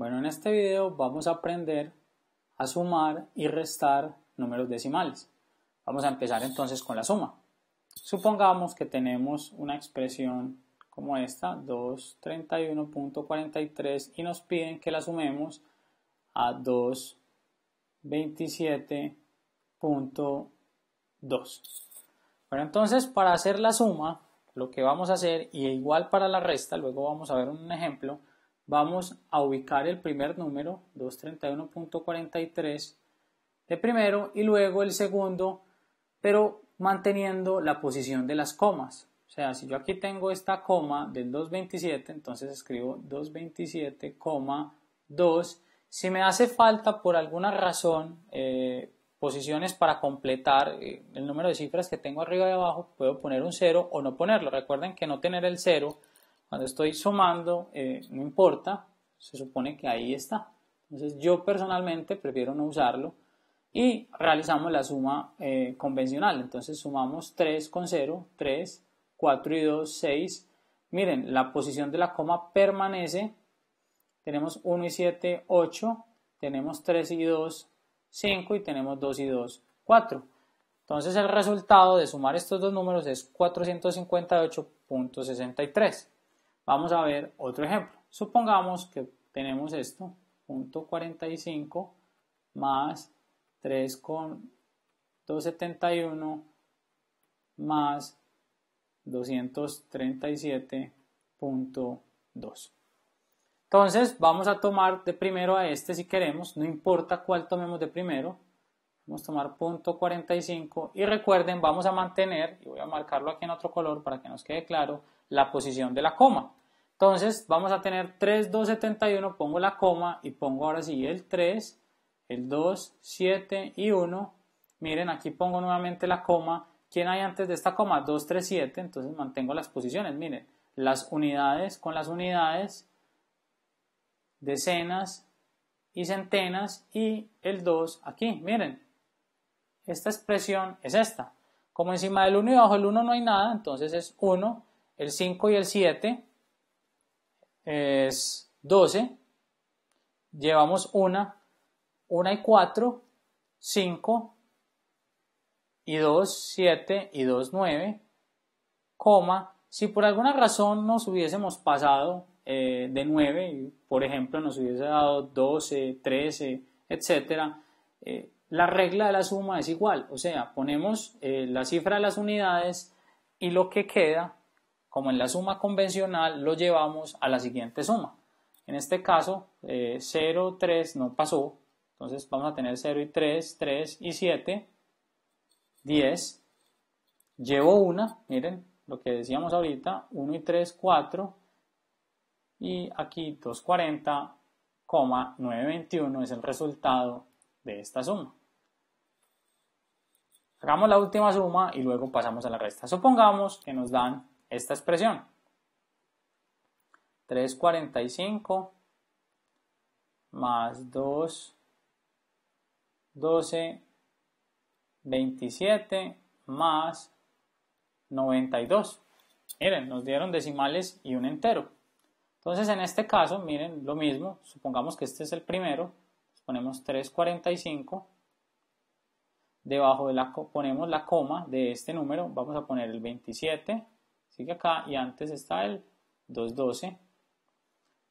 Bueno, en este video vamos a aprender a sumar y restar números decimales. Vamos a empezar entonces con la suma. Supongamos que tenemos una expresión como esta, 231.43, y nos piden que la sumemos a 227.2. Bueno, entonces para hacer la suma, lo que vamos a hacer, y igual para la resta, luego vamos a ver un ejemplo, vamos a ubicar el primer número, 231.43, de primero y luego el segundo, pero manteniendo la posición de las comas. O sea, si yo aquí tengo esta coma del 227, entonces escribo 227,2. Si me hace falta por alguna razón eh, posiciones para completar eh, el número de cifras que tengo arriba y abajo, puedo poner un 0 o no ponerlo. Recuerden que no tener el 0 cuando estoy sumando, eh, no importa, se supone que ahí está. Entonces yo personalmente prefiero no usarlo y realizamos la suma eh, convencional. Entonces sumamos 3 con 0, 3, 4 y 2, 6. Miren, la posición de la coma permanece. Tenemos 1 y 7, 8. Tenemos 3 y 2, 5. Y tenemos 2 y 2, 4. Entonces el resultado de sumar estos dos números es 458.63. Vamos a ver otro ejemplo. Supongamos que tenemos esto, punto 45 más 3,271 más 237.2. Entonces vamos a tomar de primero a este si queremos, no importa cuál tomemos de primero. Vamos a tomar punto 45 y recuerden, vamos a mantener, y voy a marcarlo aquí en otro color para que nos quede claro, la posición de la coma. Entonces vamos a tener 3, 2, 71, pongo la coma y pongo ahora sí el 3, el 2, 7 y 1. Miren, aquí pongo nuevamente la coma. ¿Quién hay antes de esta coma? 2, 3, 7. Entonces mantengo las posiciones. Miren, las unidades con las unidades, decenas y centenas y el 2 aquí. Miren, esta expresión es esta. Como encima del 1 y bajo el 1 no hay nada, entonces es 1 el 5 y el 7 es 12. Llevamos 1, 1 y 4, 5 y 2, 7 y 2, 9, coma. Si por alguna razón nos hubiésemos pasado eh, de 9, por ejemplo, nos hubiese dado 12, 13, etc. la regla de la suma es igual, o sea, ponemos eh, la cifra de las unidades y lo que queda como en la suma convencional, lo llevamos a la siguiente suma. En este caso, 0, eh, 3 no pasó, entonces vamos a tener 0 y 3, 3 y 7, 10. Llevo una, miren lo que decíamos ahorita, 1 y 3, 4. Y aquí 240,921 es el resultado de esta suma. Hagamos la última suma y luego pasamos a la resta. Supongamos que nos dan esta expresión. 3.45 más 2, 12, 27 más 92. Miren, nos dieron decimales y un entero. Entonces, en este caso, miren lo mismo. Supongamos que este es el primero. Ponemos 345. Debajo de la, ponemos la coma de este número. Vamos a poner el 27 sigue acá y antes está el 212.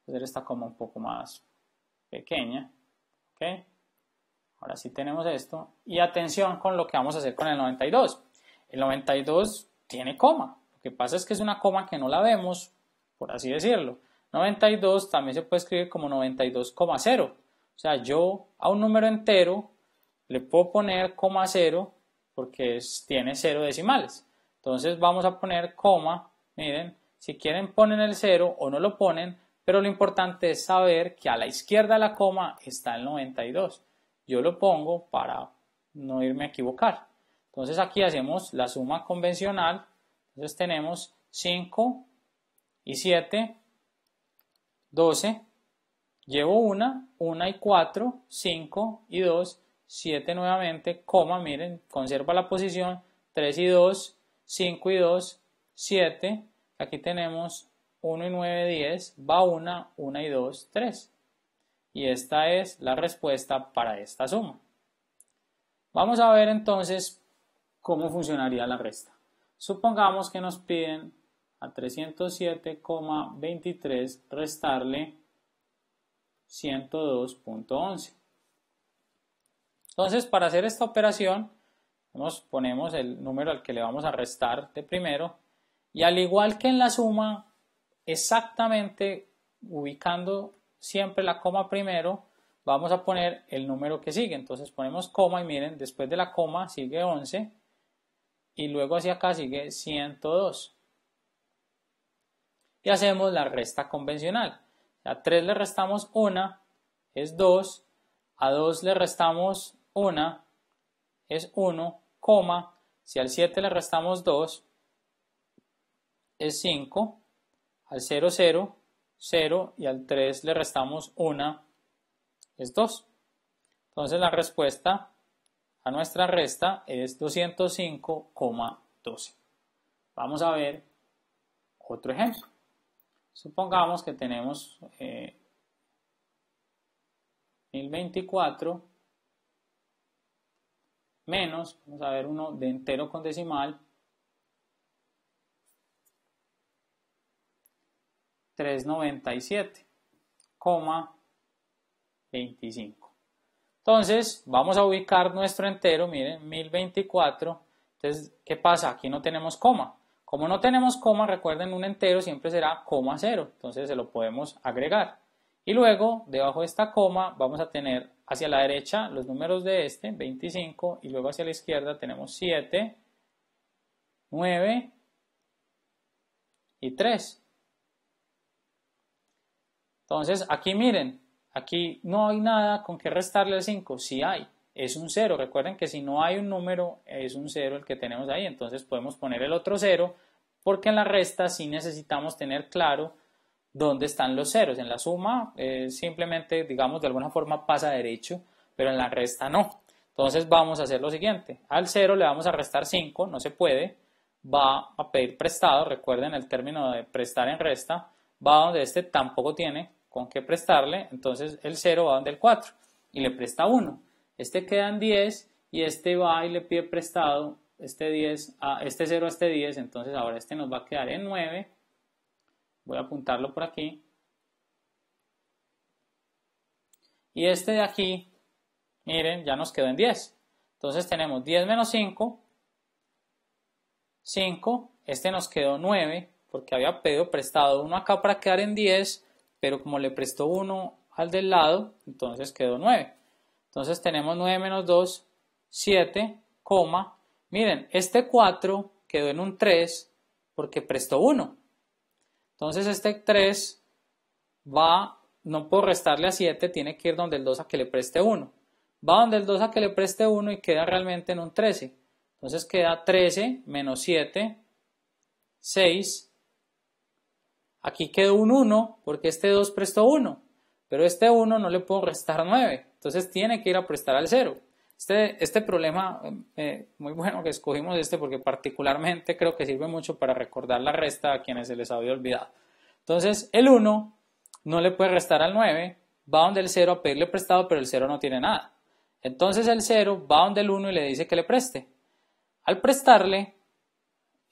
Entonces está como un poco más pequeña. Ahora sí tenemos esto. Y atención con lo que vamos a hacer con el 92. El 92 tiene coma. Lo que pasa es que es una coma que no la vemos, por así decirlo. 92 también se puede escribir como 92,0. O sea, yo a un número entero le puedo poner coma 0 porque tiene 0 decimales. Entonces vamos a poner coma, miren, si quieren ponen el 0 o no lo ponen, pero lo importante es saber que a la izquierda de la coma está el 92. Yo lo pongo para no irme a equivocar. Entonces aquí hacemos la suma convencional, entonces tenemos 5 y 7, 12, llevo 1, 1 y 4, 5 y 2, 7 nuevamente, coma, miren, conserva la posición, 3 y 2, 5 y 2, 7. Aquí tenemos 1 y 9, 10. Va 1, 1 y 2, 3. Y esta es la respuesta para esta suma. Vamos a ver entonces cómo funcionaría la resta. Supongamos que nos piden a 307,23 restarle 102.11. Entonces, para hacer esta operación, nos ponemos el número al que le vamos a restar de primero y al igual que en la suma, exactamente ubicando siempre la coma primero, vamos a poner el número que sigue. Entonces ponemos coma y miren, después de la coma sigue 11 y luego hacia acá sigue 102. Y hacemos la resta convencional. A 3 le restamos 1, es 2. A 2 le restamos 1, es 1, si al 7 le restamos 2, es 5, al 0, 0, 0 y al 3 le restamos 1, es 2. Entonces la respuesta a nuestra resta es 205,12. Vamos a ver otro ejemplo. Supongamos que tenemos 1024 eh, menos, vamos a ver uno de entero con decimal, 397, Entonces, vamos a ubicar nuestro entero, miren, 1024. Entonces, ¿qué pasa? Aquí no tenemos coma. Como no tenemos coma, recuerden, un entero siempre será coma cero. Entonces, se lo podemos agregar. Y luego, debajo de esta coma, vamos a tener Hacia la derecha los números de este, 25, y luego hacia la izquierda tenemos 7, 9 y 3. Entonces aquí miren, aquí no hay nada con que restarle al 5, si sí hay, es un 0. Recuerden que si no hay un número es un 0 el que tenemos ahí, entonces podemos poner el otro 0 porque en la resta sí necesitamos tener claro dónde están los ceros. En la suma eh, simplemente, digamos, de alguna forma pasa derecho, pero en la resta no. Entonces vamos a hacer lo siguiente. Al 0 le vamos a restar 5, no se puede. Va a pedir prestado, recuerden el término de prestar en resta. Va donde este tampoco tiene con qué prestarle, entonces el 0 va donde el 4 y le presta 1. Este queda en 10 y este va y le pide prestado este 10 a este 0 a este 10, entonces ahora este nos va a quedar en 9 Voy a apuntarlo por aquí. Y este de aquí, miren, ya nos quedó en 10. Entonces tenemos 10 menos 5, 5, este nos quedó 9, porque había pedido prestado uno acá para quedar en 10, pero como le prestó uno al del lado, entonces quedó 9. Entonces tenemos 9 menos 2, 7, coma. Miren, este 4 quedó en un 3 porque prestó 1. Entonces este 3 va, no puedo restarle a 7, tiene que ir donde el 2 a que le preste 1. Va donde el 2 a que le preste 1 y queda realmente en un 13. Entonces queda 13 menos 7, 6. Aquí quedó un 1 porque este 2 prestó 1, pero este 1 no le puedo restar 9. Entonces tiene que ir a prestar al 0. Este, este, problema, eh, muy bueno que escogimos este porque particularmente creo que sirve mucho para recordar la resta a quienes se les había olvidado. Entonces, el 1 no le puede restar al 9, va donde el 0 a pedirle prestado, pero el 0 no tiene nada. Entonces el 0 va donde el 1 y le dice que le preste. Al prestarle,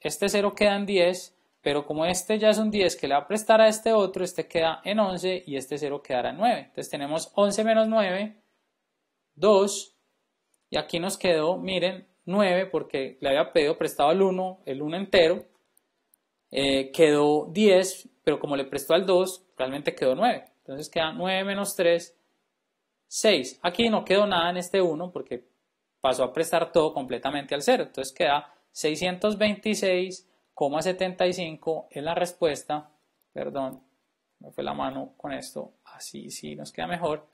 este 0 queda en 10, pero como este ya es un 10 que le va a prestar a este otro, este queda en 11 y este 0 quedará en 9. Entonces tenemos 11 menos 9, 2, y aquí nos quedó, miren, 9 porque le había pedido prestado al 1, el 1 entero. Eh, quedó 10, pero como le prestó al 2, realmente quedó 9. Entonces queda 9 menos 3, 6. Aquí no quedó nada en este 1 porque pasó a prestar todo completamente al 0. Entonces queda 626,75 en la respuesta. Perdón, me fue la mano con esto. Así sí nos queda mejor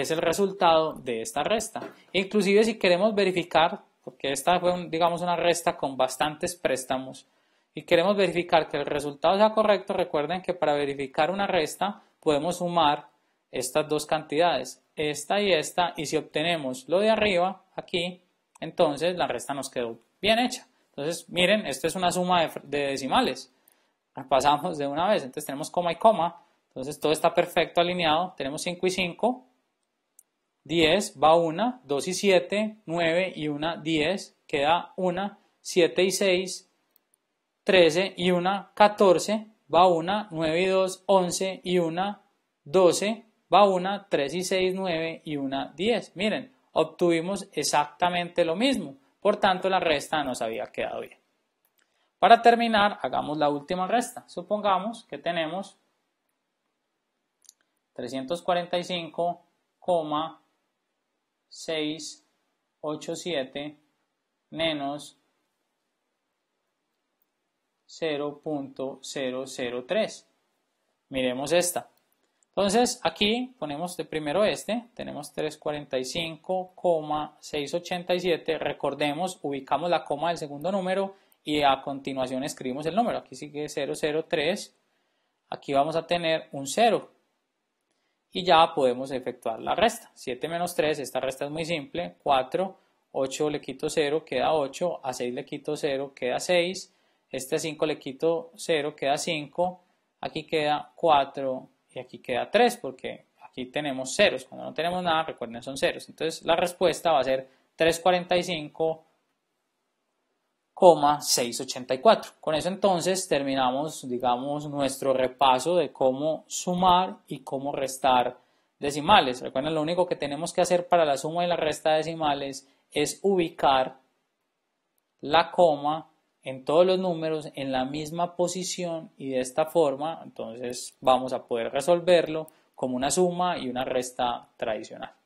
es el resultado de esta resta. Inclusive si queremos verificar, porque esta fue, digamos, una resta con bastantes préstamos, y queremos verificar que el resultado sea correcto, recuerden que para verificar una resta podemos sumar estas dos cantidades, esta y esta, y si obtenemos lo de arriba, aquí, entonces la resta nos quedó bien hecha. Entonces, miren, esto es una suma de, de decimales. Pasamos de una vez, entonces tenemos coma y coma, entonces todo está perfecto alineado, tenemos 5 y 5, 10, va 1, 2 y 7, 9 y 1, 10, queda 1, 7 y 6, 13 y 1, 14, va 1, 9 y 2, 11 y 1, 12, va 1, 3 y 6, 9 y 1, 10. Miren, obtuvimos exactamente lo mismo, por tanto la resta nos había quedado bien. Para terminar, hagamos la última resta. Supongamos que tenemos 345, 6, menos 0.003. Miremos esta. Entonces aquí ponemos de primero este, tenemos 345,687, recordemos, ubicamos la coma del segundo número y a continuación escribimos el número, aquí sigue 003, aquí vamos a tener un 0, y ya podemos efectuar la resta. 7 menos 3, esta resta es muy simple, 4, 8 le quito 0, queda 8, a 6 le quito 0, queda 6, este 5 le quito 0, queda 5, aquí queda 4 y aquí queda 3, porque aquí tenemos ceros, cuando no tenemos nada, recuerden son ceros. Entonces la respuesta va a ser 345 684. Con eso entonces terminamos, digamos, nuestro repaso de cómo sumar y cómo restar decimales. Recuerden, lo único que tenemos que hacer para la suma y la resta de decimales es ubicar la coma en todos los números en la misma posición y de esta forma entonces vamos a poder resolverlo como una suma y una resta tradicional.